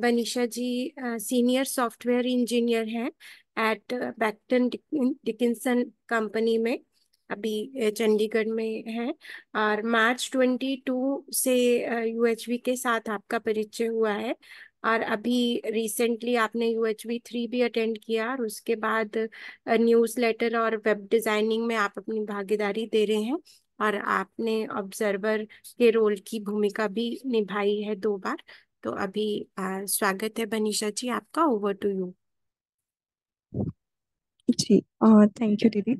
बनीशा ji senior software engineer हैं at Becton Dickinson company में अभी चंडीगढ़ में है और मार्च 22 से यूएचवी के साथ आपका परिचय हुआ है और अभी रिसेंटली आपने यू एच वी थ्री भी अटेंड किया और उसके बाद न्यूज़ लेटर और वेब डिज़ाइनिंग में आप अपनी भागीदारी दे रहे हैं और आपने ऑब्जर्वर के रोल की भूमिका भी निभाई है दो बार तो अभी आ, स्वागत है बनीषा जी आपका over to you ji thank you दीदी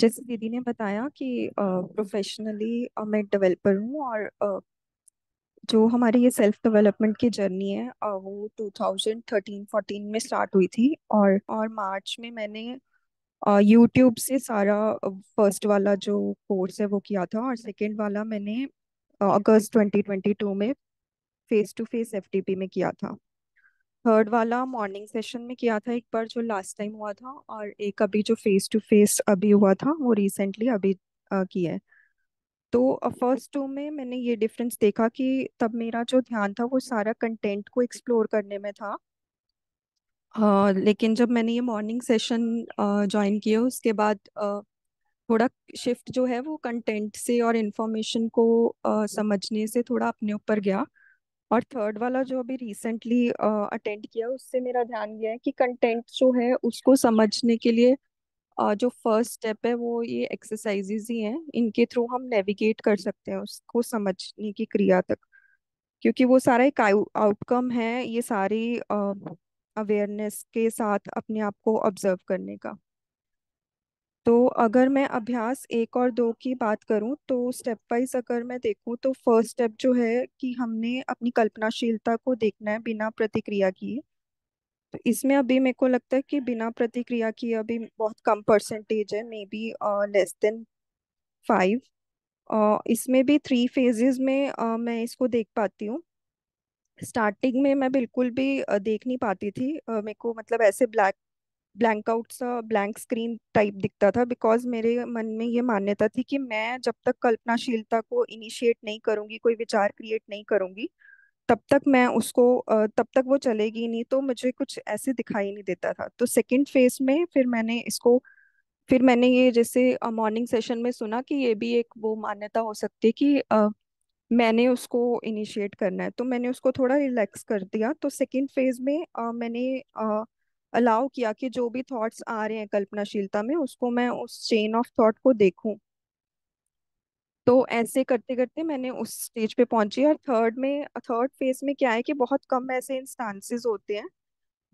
जैसे दीदी ने बताया कि प्रोफेशनली uh, मैं डेवलपर हूँ और uh, जो हमारी ये सेल्फ डेवलपमेंट की जर्नी है uh, वो 2013-14 में स्टार्ट हुई थी और और मार्च में मैंने यूट्यूब से सारा फर्स्ट वाला जो कोर्स है वो किया था और सेकेंड वाला मैंने अगस्त 2022 में फेस टू फेस एफ में किया था थर्ड वाला मॉर्निंग सेशन में किया था एक बार जो लास्ट टाइम हुआ था और एक अभी जो फेस टू फेस अभी हुआ था वो रिसेंटली अभी किया है तो फर्स्ट टू में मैंने ये डिफरेंस देखा कि तब मेरा जो ध्यान था वो सारा कंटेंट को एक्सप्लोर करने में था आ, लेकिन जब मैंने ये मॉर्निंग सेशन ज्वाइन किया उसके बाद आ, थोड़ा शिफ्ट जो है वो कंटेंट से और इन्फॉर्मेशन को आ, समझने से थोड़ा अपने ऊपर गया और थर्ड वाला जो अभी रिसेंटली अटेंड किया उससे मेरा ध्यान गया है कि कंटेंट जो है उसको समझने के लिए uh, जो फर्स्ट स्टेप है वो ये एक्सरसाइजेज ही हैं इनके थ्रू हम नेविगेट कर सकते हैं उसको समझने की क्रिया तक क्योंकि वो सारा एक आउटकम है ये सारी अवेयरनेस uh, के साथ अपने आप को ऑब्जर्व करने का तो अगर मैं अभ्यास एक और दो की बात करूं तो स्टेप वाइज अगर मैं देखूं तो फर्स्ट स्टेप जो है कि हमने अपनी कल्पनाशीलता को देखना है बिना प्रतिक्रिया किए तो इसमें अभी मेरे को लगता है कि बिना प्रतिक्रिया किए अभी बहुत कम परसेंटेज है maybe less than five इसमें भी थ्री फेजेस में uh, मैं इसको देख पाती हूँ स्टार्टिंग में मैं बिल्कुल भी देख नहीं पाती थी मेरे को मतलब ऐसे ब्लैक ब्लैंक आउट सा ब्लैंक स्क्रीन टाइप दिखता था बिकॉज मेरे मन में ये मान्यता थी कि मैं जब तक कल्पनाशीलता को इनिशिएट नहीं करूँगी कोई विचार क्रिएट नहीं करूँगी तब तक मैं उसको तब तक वो चलेगी नहीं तो मुझे कुछ ऐसे दिखाई नहीं देता था तो सेकेंड फेज में फिर मैंने इसको फिर मैंने ये जैसे मॉर्निंग सेशन में सुना कि ये भी एक वो मान्यता हो सकती है कि आ, मैंने उसको इनिशिएट करना है तो मैंने उसको थोड़ा रिलैक्स कर दिया तो सेकेंड फेज में आ, मैंने आ, अलाउ किया कि जो भी थॉट्स आ रहे हैं कल्पनाशीलता में उसको मैं उस चेन ऑफ थॉट को देखूं तो ऐसे करते करते मैंने उस स्टेज पे पहुंची और थर्ड में थर्ड फेज में क्या है कि बहुत कम ऐसे इंस्टांसेस होते हैं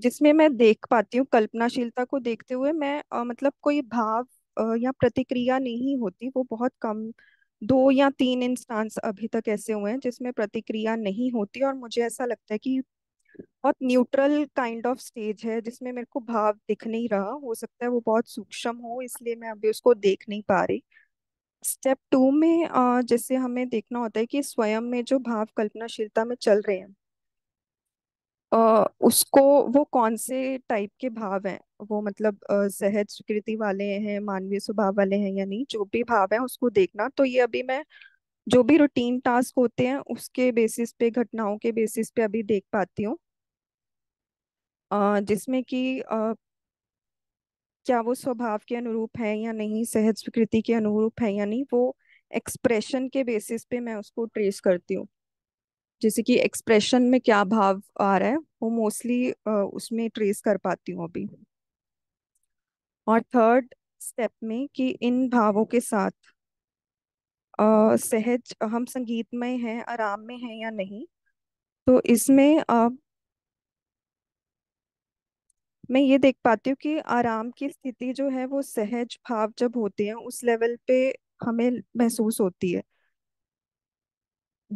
जिसमें मैं देख पाती हूँ कल्पनाशीलता को देखते हुए मैं आ, मतलब कोई भाव आ, या प्रतिक्रिया नहीं होती वो बहुत कम दो या तीन इंस्टांस अभी तक ऐसे हुए हैं जिसमें प्रतिक्रिया नहीं होती और मुझे ऐसा लगता है कि बहुत न्यूट्रल काइंड ऑफ स्टेज है जिसमें मेरे को भाव दिख नहीं रहा हो सकता है वो बहुत सूक्ष्म हो इसलिए मैं अभी उसको देख नहीं पा रही स्टेप टू में जैसे हमें देखना होता है कि स्वयं में जो भाव कल्पनाशीलता में चल रहे हैं उसको वो कौन से टाइप के भाव हैं वो मतलब सहज स्वीकृति वाले हैं मानवीय स्वभाव वाले हैं या नहीं जो भी भाव है उसको देखना तो ये अभी मैं जो भी रूटीन टास्क होते हैं उसके बेसिस पे घटनाओं के बेसिस पे अभी देख पाती हूँ जिसमें कि क्या वो स्वभाव के अनुरूप है या नहीं सहज स्वीकृति के अनुरूप है या नहीं वो एक्सप्रेशन के बेसिस पे मैं उसको ट्रेस करती हूँ जैसे कि एक्सप्रेशन में क्या भाव आ रहा है वो मोस्टली उसमें ट्रेस कर पाती हूँ अभी और थर्ड स्टेप में कि इन भावों के साथ आ, सहज हम संगीतमय हैं आराम में हैं या नहीं तो इसमें आ, मैं ये देख पाती हूँ कि आराम की स्थिति जो है वो सहज भाव जब होते हैं उस लेवल पे हमें महसूस होती है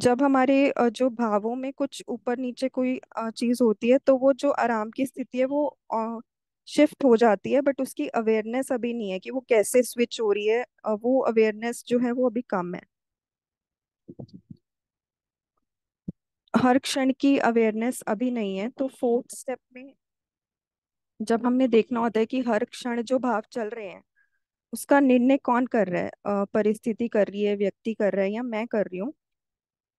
जब हमारे जो भावों में कुछ ऊपर नीचे कोई चीज होती है तो वो जो आराम की स्थिति है वो शिफ्ट हो जाती है बट उसकी अवेयरनेस अभी नहीं है कि वो कैसे स्विच हो रही है वो अवेयरनेस जो है वो अभी कम है हर क्षण की अवेयरनेस अभी नहीं है तो फोर्थ स्टेप में जब हमने देखना होता है कि हर क्षण जो भाव चल रहे हैं उसका निर्णय कौन कर रहा है परिस्थिति कर रही है व्यक्ति कर रहा है या मैं कर रही हूँ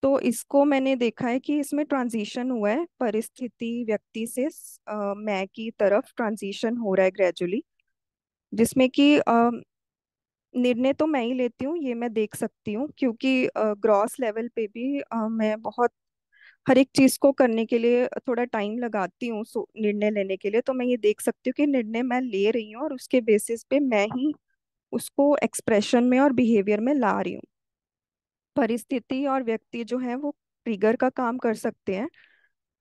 तो इसको मैंने देखा है कि इसमें ट्रांजिशन हुआ है परिस्थिति व्यक्ति से आ, मैं की तरफ ट्रांजिशन हो रहा है ग्रेजुअली जिसमें कि निर्णय तो मैं ही लेती हूँ ये मैं देख सकती हूँ क्योंकि ग्रॉस लेवल पे भी आ, मैं बहुत हर एक चीज को करने के लिए थोड़ा टाइम लगाती हूँ निर्णय लेने के लिए तो मैं ये देख सकती हूँ कि निर्णय मैं ले रही हूँ और उसके बेसिस पे मैं ही उसको एक्सप्रेशन में और बिहेवियर में ला रही हूँ परिस्थिति और व्यक्ति जो है वो ट्रिगर का काम कर सकते हैं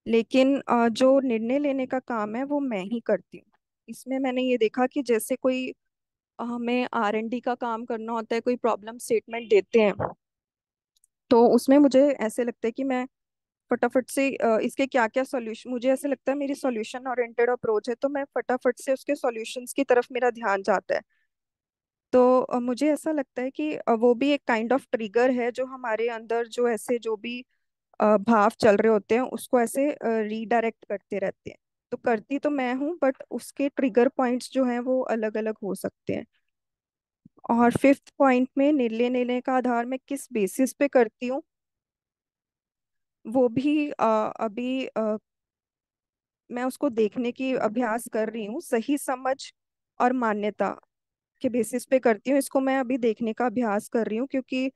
लेकिन जो निर्णय लेने का काम है वो मैं ही करती हूँ इसमें मैंने ये देखा कि जैसे कोई हमें आर एन डी का काम करना होता है कोई प्रॉब्लम स्टेटमेंट देते हैं तो उसमें मुझे ऐसे लगता है कि मैं फटाफट से इसके क्या क्या सॉल्यूशन मुझे ऐसे लगता है मेरी सॉल्यूशन ओरिएंटेड अप्रोच है तो मैं फटाफट से उसके सॉल्यूशंस की तरफ मेरा ध्यान जाता है तो मुझे ऐसा लगता है कि वो भी एक काइंड ऑफ ट्रिगर है जो हमारे अंदर जो ऐसे जो भी भाव चल रहे होते हैं उसको ऐसे रीडायरेक्ट करते रहते हैं तो करती तो मैं हूँ बट उसके ट्रिगर पॉइंट्स जो हैं वो अलग अलग हो सकते हैं और फिफ्थ पॉइंट में निर्णय लेने का आधार मैं किस बेसिस पे करती हूँ वो भी आ, अभी आ, मैं उसको देखने की अभ्यास कर रही हूँ सही समझ और मान्यता के बेसिस पे करती हूँ इसको मैं अभी देखने का अभ्यास कर रही हूँ क्योंकि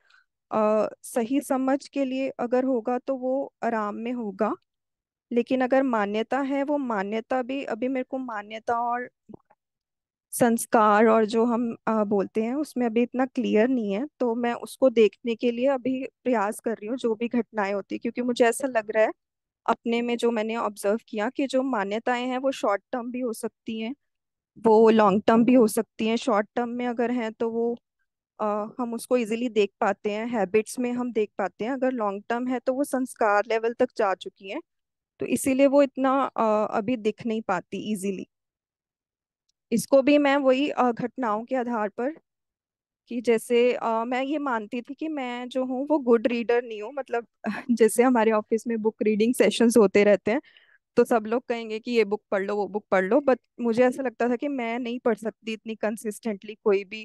आ, सही समझ के लिए अगर होगा तो वो आराम में होगा लेकिन अगर मान्यता है वो मान्यता भी अभी मेरे को मान्यता और संस्कार और जो हम आ, बोलते हैं उसमें अभी इतना क्लियर नहीं है तो मैं उसको देखने के लिए अभी प्रयास कर रही हूँ जो भी घटनाएं होती क्योंकि मुझे ऐसा लग रहा है अपने में जो मैंने ऑब्जर्व किया कि जो मान्यताएं हैं वो शॉर्ट टर्म भी हो सकती हैं वो लॉन्ग टर्म भी हो सकती हैं शॉर्ट टर्म में अगर हैं तो वो आ, हम उसको इजीली देख पाते हैं हैबिट्स में हम देख पाते हैं अगर लॉन्ग टर्म है तो वो संस्कार लेवल तक जा चुकी हैं तो इसीलिए वो इतना आ, अभी दिख नहीं पाती इजीली इसको भी मैं वही घटनाओं के आधार पर कि जैसे आ, मैं ये मानती थी कि मैं जो हूँ वो गुड रीडर नहीं हूँ मतलब जैसे हमारे ऑफिस में बुक रीडिंग सेशंस होते रहते हैं तो सब लोग कहेंगे कि ये बुक पढ़ लो वो बुक पढ़ लो बट मुझे ऐसा लगता था कि मैं नहीं पढ़ सकती इतनी कंसिस्टेंटली कोई भी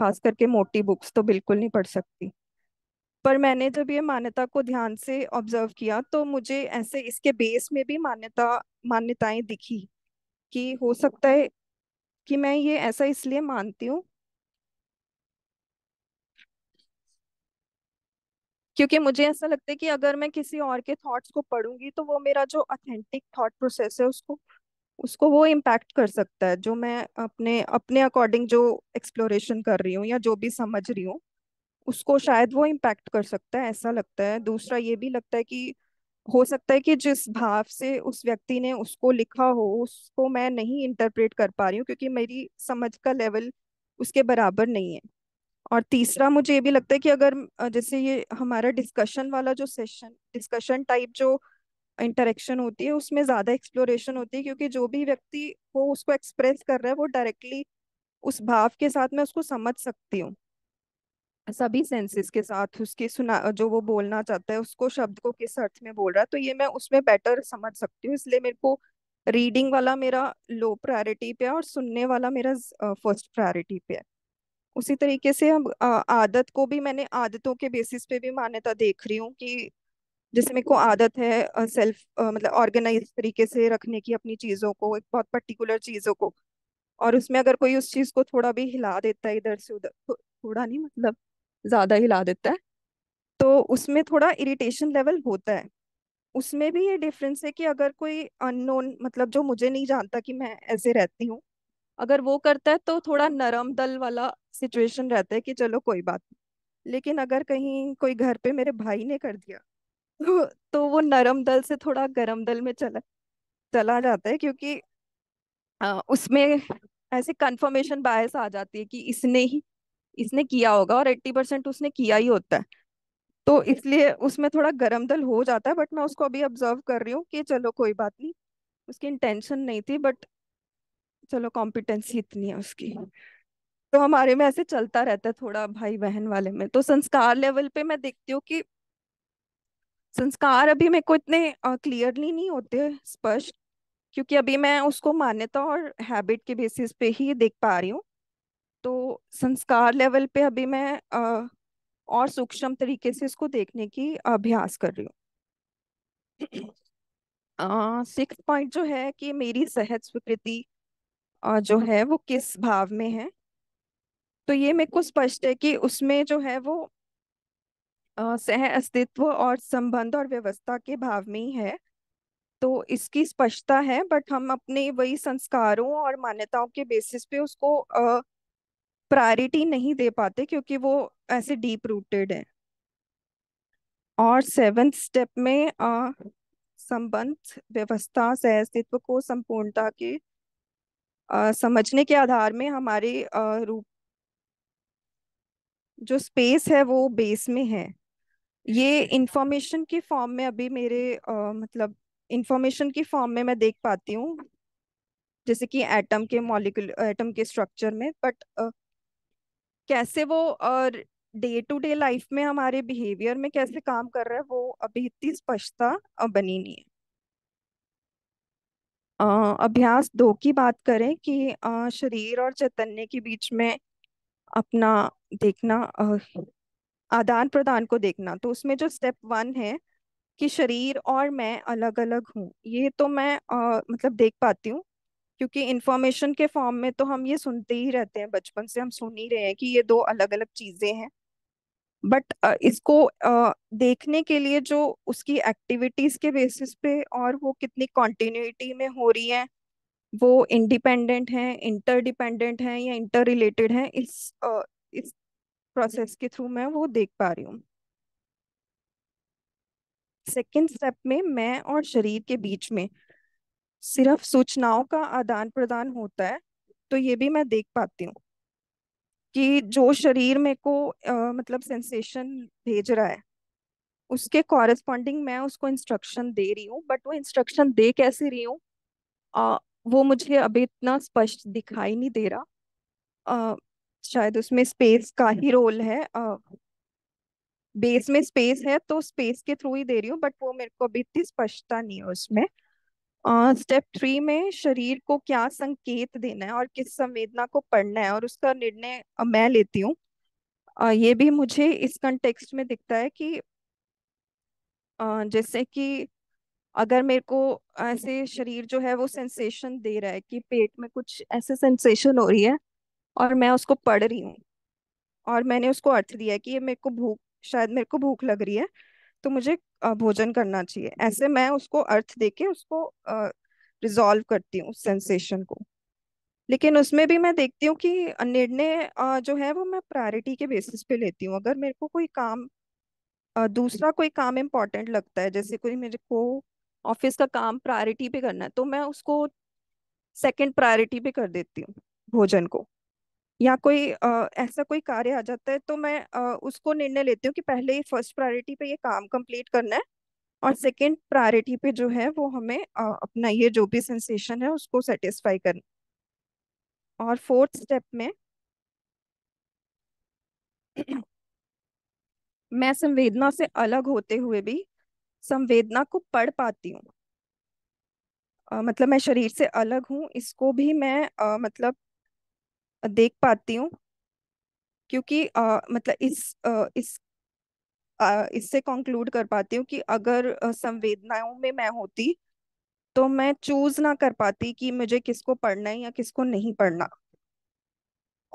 खास करके मोटी बुक्स तो बिल्कुल नहीं पढ़ सकती पर मैंने जब ये मान्यता को ध्यान से ऑब्जर्व किया तो मुझे ऐसे इसके बेस में भी मान्यता मान्यताएं दिखी कि हो सकता है कि मैं ये ऐसा इसलिए मानती हूँ क्योंकि मुझे ऐसा लगता है कि अगर मैं किसी और के थॉट्स को पढ़ूंगी तो वो मेरा जो ऑथेंटिक थॉट प्रोसेस है उसको उसको वो इम्पैक्ट कर सकता है जो मैं अपने अपने अकॉर्डिंग जो एक्सप्लोरेशन कर रही हूँ या जो भी समझ रही हूँ उसको शायद वो इम्पैक्ट कर सकता है ऐसा लगता है दूसरा ये भी लगता है कि हो सकता है कि जिस भाव से उस व्यक्ति ने उसको लिखा हो उसको मैं नहीं इंटरप्रेट कर पा रही हूँ क्योंकि मेरी समझ का लेवल उसके बराबर नहीं है और तीसरा मुझे ये भी लगता है कि अगर जैसे ये हमारा डिस्कशन वाला जो सेशन डिस्कशन टाइप जो इंटरेक्शन होती है उसमें ज़्यादा एक्सप्लोरेशन होती है क्योंकि जो भी व्यक्ति वो उसको एक्सप्रेस कर रहा है वो डायरेक्टली उस भाव के साथ मैं उसको समझ सकती हूँ सभी सेंसेस के साथ उसके सुना जो वो बोलना चाहता है उसको शब्द को किस अर्थ में बोल रहा है तो ये मैं उसमें बेटर समझ सकती हूँ इसलिए मेरे को रीडिंग वाला मेरा लो प्रायोरिटी पे है और सुनने वाला मेरा फर्स्ट प्रायोरिटी पे है उसी तरीके से हम आदत को भी मैंने आदतों के बेसिस पे भी मान्यता देख रही हूँ कि जैसे मेरे को आदत है सेल्फ मतलब ऑर्गेनाइज तरीके से रखने की अपनी चीज़ों को एक बहुत पर्टिकुलर चीज़ों को और उसमें अगर कोई उस चीज़ को थोड़ा भी हिला देता है इधर से उधर थोड़ा नहीं मतलब ज़्यादा हिला देता है तो उसमें थोड़ा इरिटेशन लेवल होता है उसमें भी ये डिफरेंस है कि अगर कोई अननोन मतलब जो मुझे नहीं जानता कि मैं ऐसे रहती हूँ अगर वो करता है तो थोड़ा नरम दल वाला सिचुएशन रहता है कि चलो कोई बात नहीं लेकिन अगर कहीं कोई घर पे मेरे भाई ने कर दिया तो, तो वो नरम दल से थोड़ा गरम दल में चला चला जाता है क्योंकि आ, उसमें ऐसे कंफर्मेशन बायस आ जाती है कि इसने ही इसने किया होगा और एट्टी परसेंट उसने किया ही होता है तो इसलिए उसमें थोड़ा गर्म दल हो जाता है बट मैं उसको अभी ऑब्जर्व कर रही हूँ कि चलो कोई बात नहीं उसकी इंटेंशन नहीं थी बट चलो कॉम्पिटेंसी इतनी है उसकी तो हमारे में ऐसे चलता रहता है थोड़ा भाई बहन वाले में तो संस्कार लेवल पे मैं देखती हूँ कि संस्कार अभी मेरे को इतने क्लियरली नहीं होते स्पष्ट क्योंकि अभी मैं उसको मान्यता और हैबिट के बेसिस पे ही देख पा रही हूँ तो संस्कार लेवल पे अभी मैं आ, और सूक्ष्म तरीके से इसको देखने की अभ्यास कर रही हूँ सिक्स पॉइंट जो है कि मेरी सहज स्वीकृति जो है वो किस भाव में है तो ये मेरे को स्पष्ट है कि उसमें जो है वो सह अस्तित्व और संबंध और व्यवस्था के भाव में ही है तो इसकी स्पष्टता है बट हम अपने वही संस्कारों और मान्यताओं के बेसिस पे उसको प्रायोरिटी नहीं दे पाते क्योंकि वो ऐसे डीप रूटेड है और सेवेंथ स्टेप में आ, संबंध व्यवस्था सह अस्तित्व को संपूर्णता के आ, समझने के आधार में हमारे आ, रूप जो स्पेस है वो बेस में है ये इंफॉर्मेशन के फॉर्म में अभी मेरे आ, मतलब इंफॉर्मेशन के फॉर्म में मैं देख पाती हूँ जैसे कि एटम के मॉलिक्यूल एटम के स्ट्रक्चर में बट कैसे वो और डे टू डे लाइफ में हमारे बिहेवियर में कैसे काम कर रहा है वो अभी इतनी स्पष्टता बनी नहीं है अभ्यास दो की बात करें कि शरीर और चैतन्य के बीच में अपना देखना आदान प्रदान को देखना तो उसमें जो स्टेप वन है कि शरीर और मैं अलग अलग हूँ ये तो मैं आ, मतलब देख पाती हूँ क्योंकि इन्फॉर्मेशन के फॉर्म में तो हम ये सुनते ही रहते हैं बचपन से हम सुन ही रहे हैं कि ये दो अलग अलग चीजें हैं बट uh, इसको uh, देखने के लिए जो उसकी एक्टिविटीज के बेसिस पे और वो कितनी कॉन्टिन्यूटी में हो रही है वो इंडिपेंडेंट है इंटरडिपेंडेंट है या इंटर रिलेटेड है इस uh, इस प्रोसेस के थ्रू मैं वो देख पा रही हूँ सेकेंड स्टेप में मैं और शरीर के बीच में सिर्फ सूचनाओं का आदान प्रदान होता है तो ये भी मैं देख पाती हूँ कि जो शरीर मेरे को आ, मतलब सेंसेशन भेज रहा है उसके कॉरेस्पॉन्डिंग मैं उसको इंस्ट्रक्शन दे रही हूँ बट वो इंस्ट्रक्शन दे कैसे रही हूँ वो मुझे अभी इतना स्पष्ट दिखाई नहीं दे रहा आ, शायद उसमें स्पेस का ही रोल है आ, बेस में स्पेस है तो स्पेस के थ्रू ही दे रही हूँ बट वो मेरे को अभी इतनी स्पष्टता नहीं है उसमें स्टेप uh, थ्री में शरीर को क्या संकेत देना है और किस संवेदना को पढ़ना है और उसका निर्णय मैं लेती हूँ uh, ये भी मुझे इस कंटेक्स्ट में दिखता है कि uh, जैसे कि अगर मेरे को ऐसे शरीर जो है वो सेंसेशन दे रहा है कि पेट में कुछ ऐसे सेंसेशन हो रही है और मैं उसको पढ़ रही हूँ और मैंने उसको अर्थ दिया है कि ये मेरे को भूख शायद मेरे को भूख लग रही है तो मुझे भोजन करना चाहिए ऐसे मैं उसको अर्थ देके उसको रिजॉल्व करती हूँ उस सेंसेशन को लेकिन उसमें भी मैं देखती हूँ कि निर्णय जो है वो मैं प्रायोरिटी के बेसिस पे लेती हूँ अगर मेरे को कोई काम दूसरा कोई काम इम्पोर्टेंट लगता है जैसे कोई मेरे को ऑफिस का काम प्रायोरिटी पे करना है तो मैं उसको सेकंड प्रायोरिटी पे कर देती हूँ भोजन को या कोई आ, ऐसा कोई कार्य आ जाता है तो मैं आ, उसको निर्णय लेती हूँ कि पहले ही फर्स्ट प्रायोरिटी पे ये काम कंप्लीट करना है और सेकंड प्रायोरिटी पे जो है वो हमें आ, अपना ये जो भी सेंसेशन है उसको सेटिस्फाई करना और फोर्थ स्टेप में मैं संवेदना से अलग होते हुए भी संवेदना को पढ़ पाती हूँ मतलब मैं शरीर से अलग हूँ इसको भी मैं आ, मतलब देख पाती हूँ क्योंकि आ, मतलब इस आ, इस इससे कंक्लूड कर पाती हूँ कि अगर संवेदनाओं में मैं होती तो मैं चूज ना कर पाती कि मुझे किसको पढ़ना है या किसको नहीं पढ़ना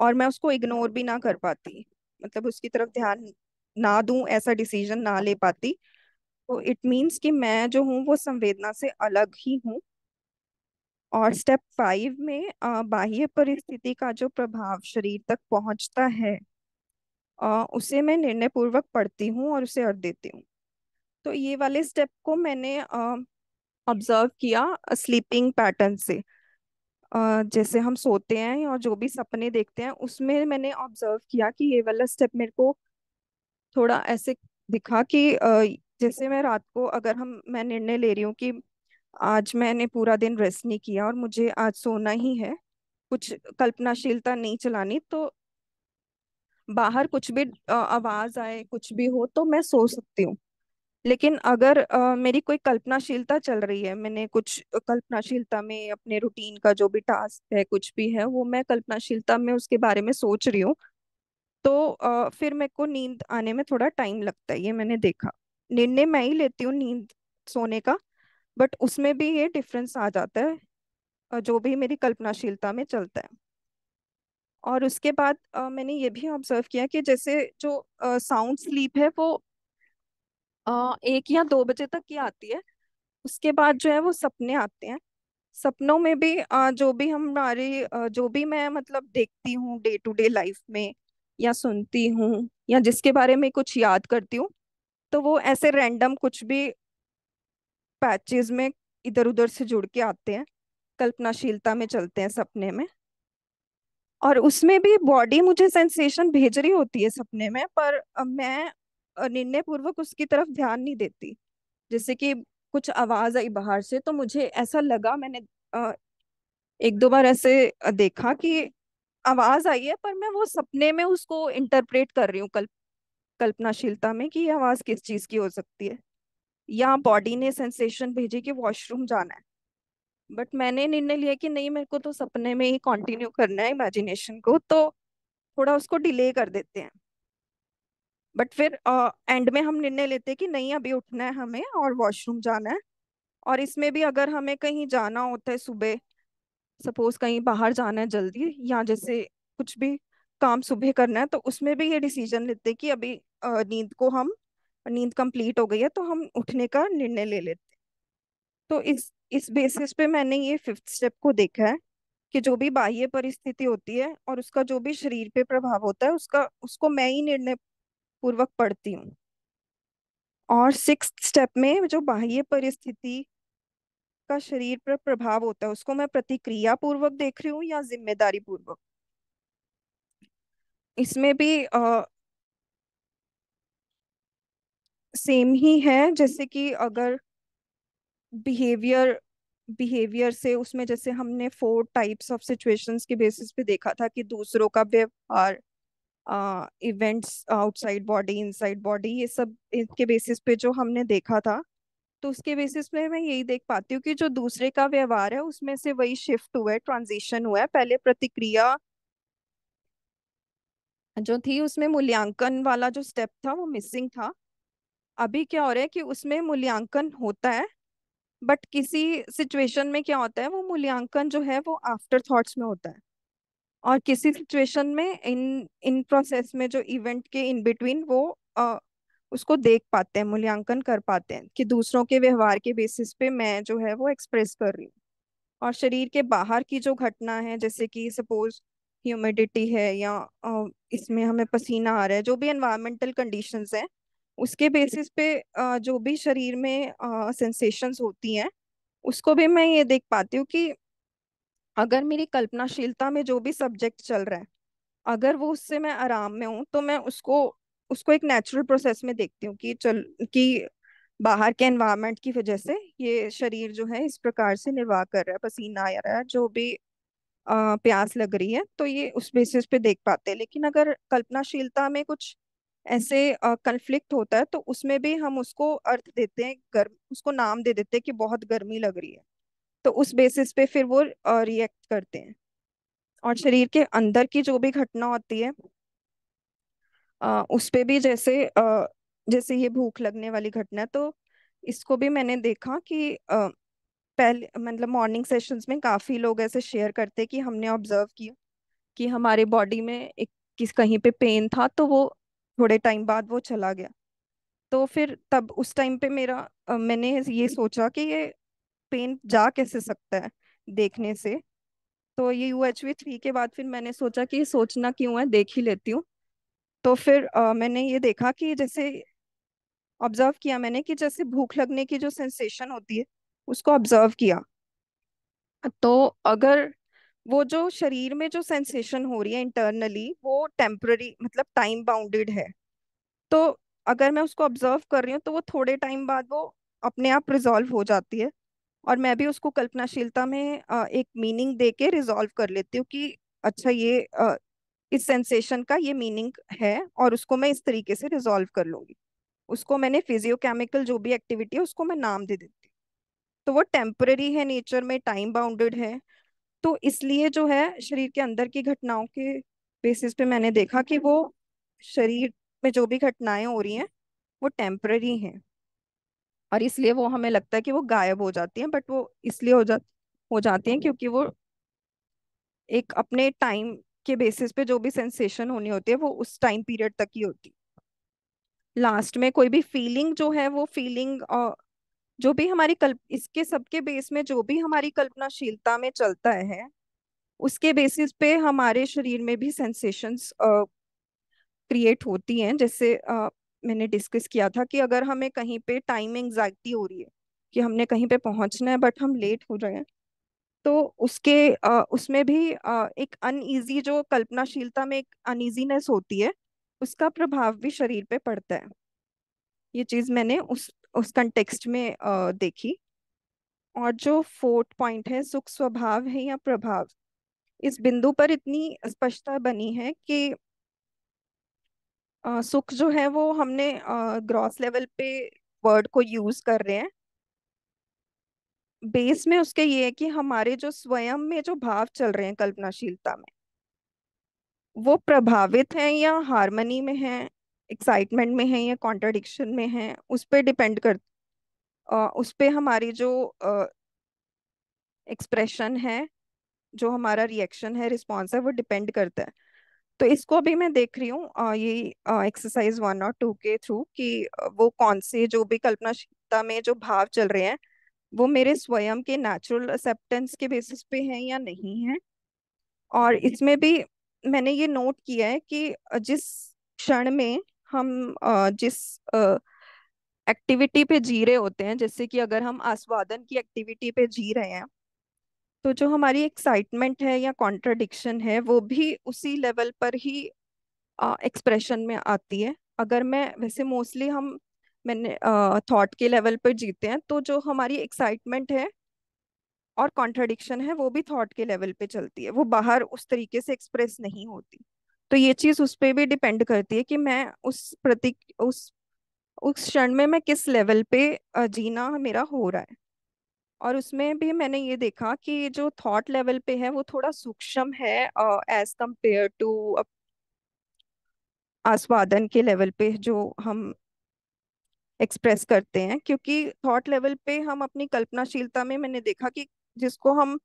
और मैं उसको इग्नोर भी ना कर पाती मतलब उसकी तरफ ध्यान ना दू ऐसा डिसीजन ना ले पाती तो इट मीन्स कि मैं जो हूँ वो संवेदना से अलग ही हूँ और स्टेप फाइव में बाह्य परिस्थिति का जो प्रभाव शरीर तक पहुंचता है उसे मैं निर्णय पूर्वक पढ़ती हूँ और उसे अर्थ देती हूँ तो ये वाले स्टेप को मैंने ऑब्जर्व किया स्लीपिंग पैटर्न से जैसे हम सोते हैं और जो भी सपने देखते हैं उसमें मैंने ऑब्जर्व किया कि ये वाला स्टेप मेरे को थोड़ा ऐसे दिखा कि जैसे मैं रात को अगर हम मैं निर्णय ले रही हूँ कि आज मैंने पूरा दिन रेस्ट नहीं किया और मुझे आज सोना ही है कुछ कल्पनाशीलता नहीं चलानी तो बाहर कुछ भी आवाज आए कुछ भी हो तो मैं सो सकती हूँ लेकिन अगर आ, मेरी कोई कल्पनाशीलता चल रही है मैंने कुछ कल्पनाशीलता में अपने रूटीन का जो भी टास्क है कुछ भी है वो मैं कल्पनाशीलता में उसके बारे में सोच रही हूँ तो आ, फिर मेरे को नींद आने में थोड़ा टाइम लगता है ये मैंने देखा निर्णय मैं ही लेती हूँ नींद सोने का बट उसमें भी ये डिफरेंस आ जाता है जो भी मेरी कल्पनाशीलता में चलता है और उसके बाद आ, मैंने ये भी ऑब्जर्व किया कि जैसे जो साउंड स्लीप है वो आ, एक या दो बजे तक ही आती है उसके बाद जो है वो सपने आते हैं सपनों में भी आ, जो भी हमारे जो भी मैं मतलब देखती हूँ डे टू डे लाइफ में या सुनती हूँ या जिसके बारे में कुछ याद करती हूँ तो वो ऐसे रैंडम कुछ भी पैचेज में इधर उधर से जुड़ के आते हैं कल्पनाशीलता में चलते हैं सपने में और उसमें भी बॉडी मुझे सेंसेशन भेज रही होती है सपने में पर मैं निर्णय पूर्वक उसकी तरफ ध्यान नहीं देती जैसे कि कुछ आवाज आई बाहर से तो मुझे ऐसा लगा मैंने एक दो बार ऐसे देखा कि आवाज आई है पर मैं वो सपने में उसको इंटरप्रेट कर रही हूँ कल्प कल्पनाशीलता में कि ये आवाज किस चीज की हो सकती है या बॉडी ने सेंसेशन भेजी कि वॉशरूम जाना है बट मैंने निर्णय लिया कि नहीं मेरे को तो सपने में ही कंटिन्यू करना है इमेजिनेशन को तो थोड़ा उसको डिले कर देते हैं बट फिर एंड में हम निर्णय लेते हैं कि नहीं अभी उठना है हमें और वॉशरूम जाना है और इसमें भी अगर हमें कहीं जाना होता है सुबह सपोज कहीं बाहर जाना है जल्दी या जैसे कुछ भी काम सुबह करना है तो उसमें भी ये डिसीजन लेते हैं कि अभी नींद को हम नींद कंप्लीट हो गई है तो हम उठने का निर्णय ले लेते हैं तो इस इस बेसिस पे मैंने ये फिफ्थ स्टेप को देखा है कि जो भी बाह्य परिस्थिति होती है और उसका जो भी शरीर पे प्रभाव होता है उसका उसको मैं ही निर्णय पूर्वक पढ़ती हूँ और सिक्स स्टेप में जो बाह्य परिस्थिति का शरीर पर प्रभाव होता है उसको मैं प्रतिक्रिया पूर्वक देख रही हूँ या जिम्मेदारी पूर्वक इसमें भी आ, सेम ही है जैसे कि अगर बिहेवियर बिहेवियर से उसमें जैसे हमने फोर टाइप्स ऑफ सिचुएशंस के बेसिस पे देखा था कि दूसरों का व्यवहार events outside body inside body ये सब इसके बेसिस पे जो हमने देखा था तो उसके बेसिस पे मैं यही देख पाती हूँ कि जो दूसरे का व्यवहार है उसमें से वही शिफ्ट हुआ है ट्रांजिशन हुआ है पहले प्रतिक्रिया जो थी उसमें मूल्यांकन वाला जो स्टेप था वो मिसिंग था अभी क्या हो रहा है कि उसमें मूल्यांकन होता है बट किसी सिचुएशन में क्या होता है वो मूल्यांकन जो है वो आफ्टर थॉट्स में होता है और किसी सिचुएशन में इन इन प्रोसेस में जो इवेंट के इन बिटवीन वो आ, उसको देख पाते हैं मूल्यांकन कर पाते हैं कि दूसरों के व्यवहार के बेसिस पे मैं जो है वो एक्सप्रेस कर रही हूँ और शरीर के बाहर की जो घटना है जैसे कि सपोज ह्यूमिडिटी है या इसमें हमें पसीना आ रहा है जो भी एनवायरमेंटल कंडीशंस हैं उसके बेसिस पे जो भी शरीर में सेंसेशंस होती हैं उसको भी मैं ये देख पाती हूँ कि अगर मेरी कल्पनाशीलता में जो भी सब्जेक्ट चल रहा है अगर वो उससे मैं आराम में हूँ तो मैं उसको उसको एक नेचुरल प्रोसेस में देखती हूँ कि चल कि बाहर के एनवायरनमेंट की वजह से ये शरीर जो है इस प्रकार से निर्वाह कर रहा है पसीना आ रहा है जो भी आ, प्यास लग रही है तो ये उस बेसिस पे देख पाते हैं लेकिन अगर कल्पनाशीलता में कुछ ऐसे कंफ्लिक्ट होता है तो उसमें भी हम उसको अर्थ देते हैं गर्म उसको नाम दे देते हैं कि बहुत गर्मी लग रही है तो उस बेसिस पे फिर वो रिएक्ट करते हैं और शरीर के अंदर की जो भी घटना होती है आ, उस पर भी जैसे आ, जैसे ये भूख लगने वाली घटना तो इसको भी मैंने देखा कि आ, पहले मतलब मॉर्निंग सेशंस में काफ़ी लोग ऐसे शेयर करते कि हमने ऑब्जर्व किया कि हमारे बॉडी में एक किस कहीं पे पेन था तो वो थोड़े टाइम बाद वो चला गया तो फिर तब उस टाइम पे मेरा मैंने ये सोचा कि ये पेन जा कैसे सकता है देखने से तो ये यू एच वी थ्री के बाद फिर मैंने सोचा कि सोचना क्यों है देख ही लेती हूँ तो फिर आ, मैंने ये देखा कि जैसे ऑब्जर्व किया मैंने कि जैसे भूख लगने की जो सेंसेशन होती है उसको ऑब्जर्व किया तो अगर वो जो शरीर में जो सेंसेशन हो रही है इंटरनली वो टेम्पररी मतलब टाइम बाउंडेड है तो अगर मैं उसको ऑब्जर्व कर रही हूँ तो वो थोड़े टाइम बाद वो अपने आप रिजॉल्व हो जाती है और मैं भी उसको कल्पनाशीलता में एक मीनिंग दे के रिजॉल्व कर लेती हूँ कि अच्छा ये इस सेंसेशन का ये मीनिंग है और उसको मैं इस तरीके से रिजॉल्व कर लूँगी उसको मैंने फिजियोकेमिकल जो भी एक्टिविटी है उसको मैं नाम दे देती हूँ तो वो टेम्प्रेरी है नेचर में टाइम बाउंडेड है तो इसलिए जो है शरीर के अंदर की घटनाओं के बेसिस पे मैंने देखा कि वो शरीर में जो भी घटनाएं हो रही हैं वो टेम्पररी हैं और इसलिए वो हमें लगता है कि वो गायब हो जाती हैं बट वो इसलिए हो जा हो जाती हैं क्योंकि वो एक अपने टाइम के बेसिस पे जो भी सेंसेशन होनी होती है वो उस टाइम पीरियड तक ही होती लास्ट में कोई भी फीलिंग जो है वो फीलिंग जो भी हमारी कल्प इसके सबके बेस में जो भी हमारी कल्पनाशीलता में चलता है उसके बेसिस पे हमारे शरीर में भी सेंसेशंस क्रिएट uh, होती हैं जैसे uh, मैंने डिस्कस किया था कि अगर हमें कहीं पे टाइम एंग्जाइटी हो रही है कि हमने कहीं पे पहुंचना है बट हम लेट हो रहे हैं तो उसके uh, उसमें भी एक अनईजी जो कल्पनाशीलता में एक अनईजीनेस होती है उसका प्रभाव भी शरीर पे पड़ता है ये चीज मैंने उस उस कंटेक्स्ट में आ, देखी और जो फोर्थ पॉइंट है सुख स्वभाव है या प्रभाव इस बिंदु पर इतनी स्पष्टता बनी है कि आ, सुख जो है वो हमने ग्रॉस लेवल पे वर्ड को यूज कर रहे हैं बेस में उसके ये है कि हमारे जो स्वयं में जो भाव चल रहे हैं कल्पनाशीलता में वो प्रभावित हैं या हारमनी में हैं एक्साइटमेंट में है या कॉन्ट्राडिक्शन में है उस पर डिपेंड कर उस पर हमारी जो एक्सप्रेशन है जो हमारा रिएक्शन है रिस्पॉन्स है वो डिपेंड करता है तो इसको भी मैं देख रही हूँ ये एक्सरसाइज वन और टू के थ्रू कि वो कौन से जो भी कल्पनाशीलता में जो भाव चल रहे हैं वो मेरे स्वयं के नेचुरल एक्सेप्टेंस के बेसिस पे हैं या नहीं है और इसमें भी मैंने ये नोट किया है कि जिस क्षण में हम जिस एक्टिविटी पे जी रहे होते हैं जैसे कि अगर हम आस्वादन की एक्टिविटी पे जी रहे हैं तो जो हमारी एक्साइटमेंट है या कॉन्ट्राडिक्शन है वो भी उसी लेवल पर ही एक्सप्रेशन में आती है अगर मैं वैसे मोस्टली हम मैंने थॉट के लेवल पर जीते हैं तो जो हमारी एक्साइटमेंट है और कॉन्ट्राडिक्शन है वो भी थॉट के लेवल पे चलती है वो बाहर उस तरीके से एक्सप्रेस नहीं होती तो ये चीज उस पर भी डिपेंड करती है कि मैं उस प्रति उस उस क्षण में मैं किस लेवल पे जीना मेरा हो रहा है और उसमें भी मैंने ये देखा कि जो थॉट लेवल पे है वो थोड़ा सूक्ष्म है एज कंपेयर टू आस्वादन के लेवल पे जो हम एक्सप्रेस करते हैं क्योंकि थॉट लेवल पे हम अपनी कल्पनाशीलता में मैंने देखा कि जिसको हम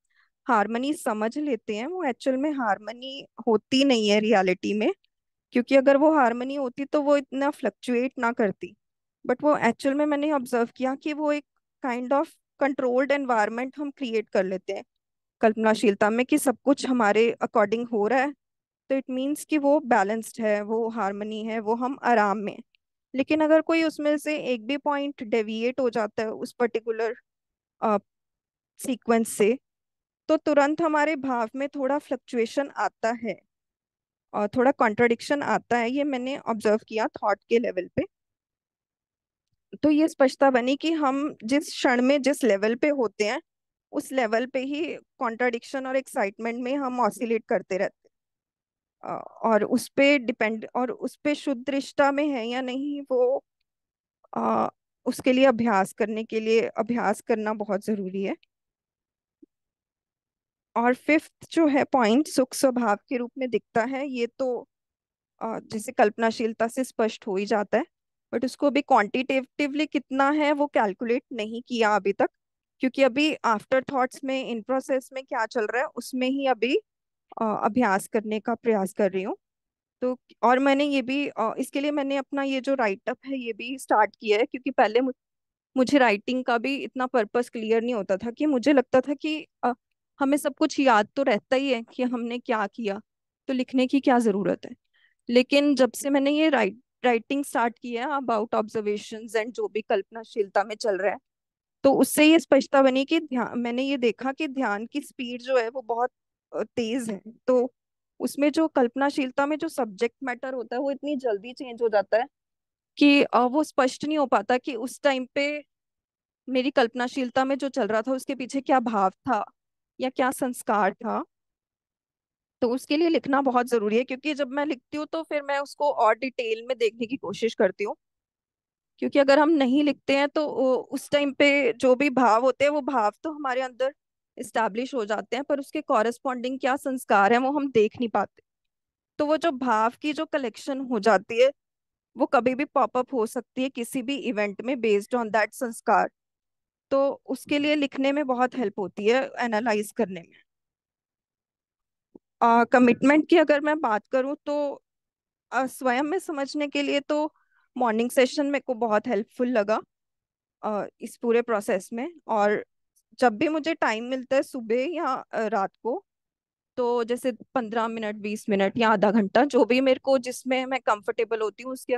हारमनी समझ लेते हैं वो एक्चुअल में हारमनी होती नहीं है रियलिटी में क्योंकि अगर वो हारमनी होती तो वो इतना फ्लक्चुएट ना करती बट वो एक्चुअल में मैंने ऑब्जर्व किया कि वो एक काइंड ऑफ कंट्रोल्ड एनवायरमेंट हम क्रिएट कर लेते हैं कल्पनाशीलता में कि सब कुछ हमारे अकॉर्डिंग हो रहा है तो इट मीन्स कि वो बैलेंस्ड है वो हारमनी है वो हम आराम में लेकिन अगर कोई उसमें से एक भी पॉइंट डेविएट हो जाता है उस पर्टिकुलर सीक्वेंस से तो तुरंत हमारे भाव में थोड़ा फ्लक्चुएशन आता है और थोड़ा कॉन्ट्रडिक्शन आता है ये मैंने ऑब्जर्व किया थॉट के लेवल पे तो ये स्पष्टता बनी कि हम जिस क्षण में जिस लेवल पे होते हैं उस लेवल पे ही कॉन्ट्राडिक्शन और एक्साइटमेंट में हम ऑसिलेट करते रहते हैं और उस पर डिपेंड और उस पर शुद्ध रिश्ता में है या नहीं वो आ, उसके लिए अभ्यास करने के लिए अभ्यास करना बहुत ज़रूरी है और फिफ्थ जो है पॉइंट सुख स्वभाव के रूप में दिखता है ये तो जैसे कल्पनाशीलता से स्पष्ट हो ही जाता है बट उसको अभी क्वांटिटेटिवली कितना है वो कैलकुलेट नहीं किया अभी तक क्योंकि अभी आफ्टर थॉट्स में इन प्रोसेस में क्या चल रहा है उसमें ही अभी अभ्यास करने का प्रयास कर रही हूँ तो और मैंने ये भी इसके लिए मैंने अपना ये जो राइटअप है ये भी स्टार्ट किया है क्योंकि पहले मुझे राइटिंग का भी इतना पर्पस क्लियर नहीं होता था कि मुझे लगता था कि हमें सब कुछ याद तो रहता ही है कि हमने क्या किया तो लिखने की क्या ज़रूरत है लेकिन जब से मैंने ये राइट राइटिंग स्टार्ट की है अबाउट ऑब्जर्वेशन एंड जो भी कल्पनाशीलता में चल रहा है तो उससे ये स्पष्टता बनी कि ध्यान मैंने ये देखा कि ध्यान की स्पीड जो है वो बहुत तेज है तो उसमें जो कल्पनाशीलता में जो सब्जेक्ट मैटर होता है वो इतनी जल्दी चेंज हो जाता है कि वो स्पष्ट नहीं हो पाता कि उस टाइम पे मेरी कल्पनाशीलता में जो चल रहा था उसके पीछे क्या भाव था या क्या संस्कार था तो उसके लिए लिखना बहुत जरूरी है क्योंकि जब मैं लिखती हूँ तो फिर मैं उसको और डिटेल में देखने की कोशिश करती हूँ क्योंकि अगर हम नहीं लिखते हैं तो उस टाइम पे जो भी भाव होते हैं वो भाव तो हमारे अंदर इस्टेब्लिश हो जाते हैं पर उसके कॉरेस्पॉन्डिंग क्या संस्कार है वो हम देख नहीं पाते तो वो जो भाव की जो कलेक्शन हो जाती है वो कभी भी पॉपअप हो सकती है किसी भी इवेंट में बेस्ड ऑन दैट संस्कार तो उसके लिए लिखने में बहुत हेल्प होती है एनालाइज करने में कमिटमेंट की अगर मैं बात करूं तो uh, स्वयं में समझने के लिए तो मॉर्निंग सेशन मेरे को बहुत हेल्पफुल लगा uh, इस पूरे प्रोसेस में और जब भी मुझे टाइम मिलता है सुबह या रात को तो जैसे पंद्रह मिनट बीस मिनट या आधा घंटा जो भी मेरे को जिसमें मैं कंफर्टेबल होती हूँ उसके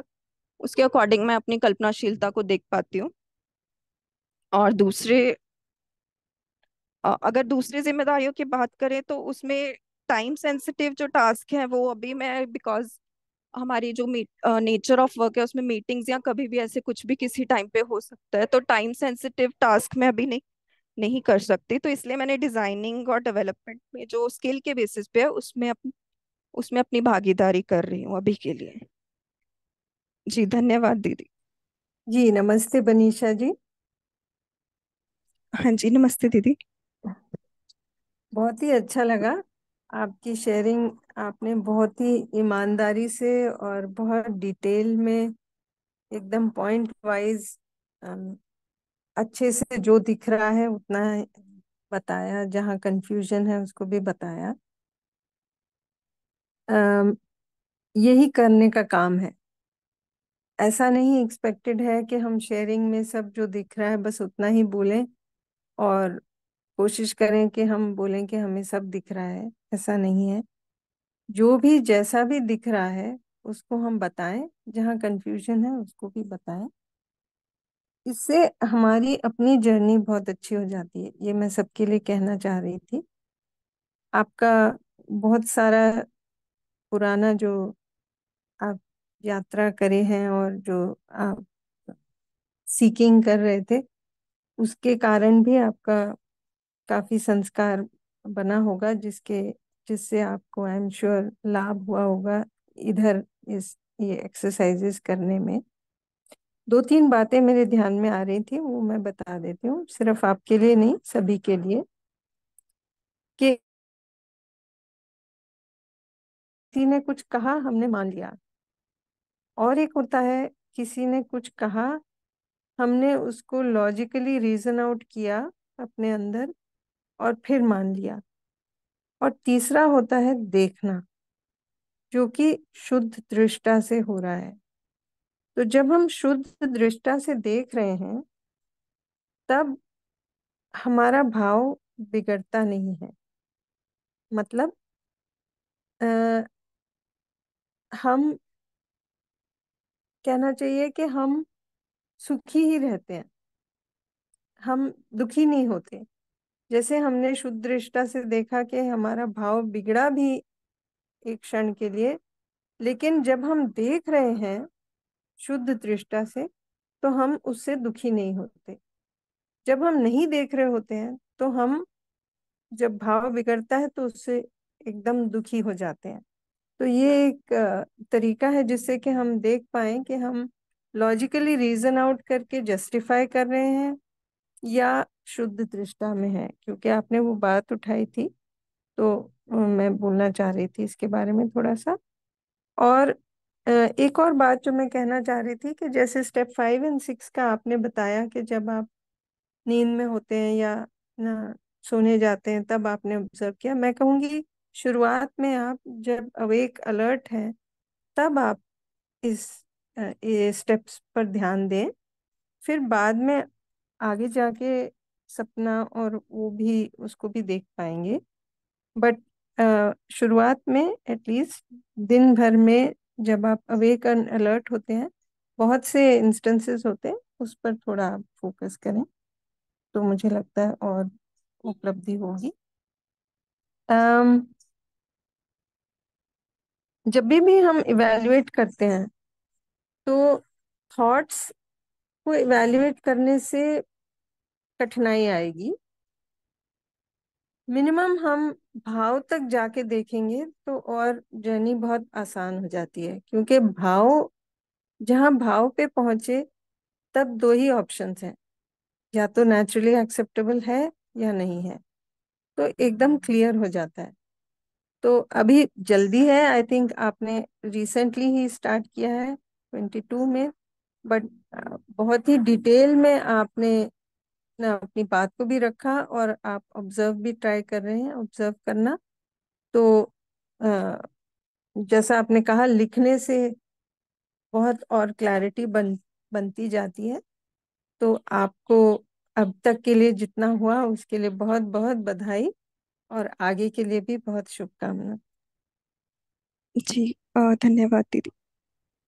उसके अकॉर्डिंग मैं अपनी कल्पनाशीलता को देख पाती हूँ और दूसरे अगर दूसरे जिम्मेदारियों की बात करें तो उसमें टाइम सेंसिटिव जो टास्क है वो अभी मैं बिकॉज हमारी जो मीट नेचर ऑफ वर्क है उसमें मीटिंग्स या कभी भी ऐसे कुछ भी किसी टाइम पे हो सकता है तो टाइम सेंसिटिव टास्क में अभी नहीं नहीं कर सकती तो इसलिए मैंने डिजाइनिंग और डेवलपमेंट में जो स्किल के बेसिस पे है उसमें अप, उसमें अपनी भागीदारी कर रही हूँ अभी के लिए जी धन्यवाद दीदी जी नमस्ते बनीषा जी हाँ जी नमस्ते दीदी बहुत ही अच्छा लगा आपकी शेयरिंग आपने बहुत ही ईमानदारी से और बहुत डिटेल में एकदम पॉइंट वाइज अच्छे से जो दिख रहा है उतना बताया जहाँ कंफ्यूजन है उसको भी बताया यही करने का काम है ऐसा नहीं एक्सपेक्टेड है कि हम शेयरिंग में सब जो दिख रहा है बस उतना ही बोलें और कोशिश करें कि हम बोलें कि हमें सब दिख रहा है ऐसा नहीं है जो भी जैसा भी दिख रहा है उसको हम बताएं जहाँ कंफ्यूजन है उसको भी बताएं इससे हमारी अपनी जर्नी बहुत अच्छी हो जाती है ये मैं सबके लिए कहना चाह रही थी आपका बहुत सारा पुराना जो आप यात्रा करे हैं और जो आप सीकिंग कर रहे थे उसके कारण भी आपका काफी संस्कार बना होगा जिसके जिससे आपको आई एम श्योर लाभ हुआ होगा इधर इस ये एक्सरसाइजेस करने में दो तीन बातें मेरे ध्यान में आ रही थी वो मैं बता देती हूँ सिर्फ आपके लिए नहीं सभी के लिए कि किसी ने कुछ कहा हमने मान लिया और एक होता है किसी ने कुछ कहा हमने उसको लॉजिकली रीजन आउट किया अपने अंदर और फिर मान लिया और तीसरा होता है देखना जो कि शुद्ध दृष्टा से हो रहा है तो जब हम शुद्ध दृष्टा से देख रहे हैं तब हमारा भाव बिगड़ता नहीं है मतलब आ, हम कहना चाहिए कि हम सुखी ही रहते हैं हम दुखी नहीं होते जैसे हमने शुद्ध दृष्टा से देखा कि हमारा भाव बिगड़ा भी एक क्षण के लिए लेकिन जब हम देख रहे हैं शुद्ध दृष्टा से तो हम उससे दुखी नहीं होते जब हम नहीं देख रहे होते हैं तो हम जब भाव बिगड़ता है तो उससे एकदम दुखी हो जाते हैं तो ये एक तरीका है जिससे कि हम देख पाए कि हम लॉजिकली रीजन आउट करके जस्टिफाई कर रहे हैं या शुद्ध दृष्टा में है क्योंकि आपने वो बात उठाई थी तो मैं बोलना चाह रही थी इसके बारे में थोड़ा सा और एक और बात जो मैं कहना चाह रही थी कि जैसे स्टेप फाइव एंड सिक्स का आपने बताया कि जब आप नींद में होते हैं या ना सोने जाते हैं तब आपने ऑब्जर्व किया मैं कहूँगी शुरुआत में आप जब अवेक अलर्ट हैं तब आप इस ये स्टेप्स पर ध्यान दें फिर बाद में आगे जाके सपना और वो भी उसको भी देख पाएंगे बट शुरुआत में एटलीस्ट दिन भर में जब आप अवेक एंड अलर्ट होते हैं बहुत से इंस्टेंसेस होते हैं उस पर थोड़ा आप फोकस करें तो मुझे लगता है और उपलब्धि होगी जब भी भी हम इवेल्युएट करते हैं तो थॉट्स को इवेल्युएट करने से कठिनाई आएगी मिनिमम हम भाव तक जाके देखेंगे तो और जर्नी बहुत आसान हो जाती है क्योंकि भाव जहाँ भाव पे पहुंचे तब दो ही ऑप्शंस हैं या तो नेचुरली एक्सेप्टेबल है या नहीं है तो एकदम क्लियर हो जाता है तो अभी जल्दी है आई थिंक आपने रिसेंटली ही स्टार्ट किया है ट्वेंटी टू में बट बहुत ही डिटेल में आपने अपनी बात को भी रखा और आप ऑब्जर्व भी ट्राई कर रहे हैं ऑब्जर्व करना तो जैसा आपने कहा लिखने से बहुत और क्लैरिटी बन बनती जाती है तो आपको अब तक के लिए जितना हुआ उसके लिए बहुत बहुत बधाई और आगे के लिए भी बहुत शुभकामना जी धन्यवाद दीदी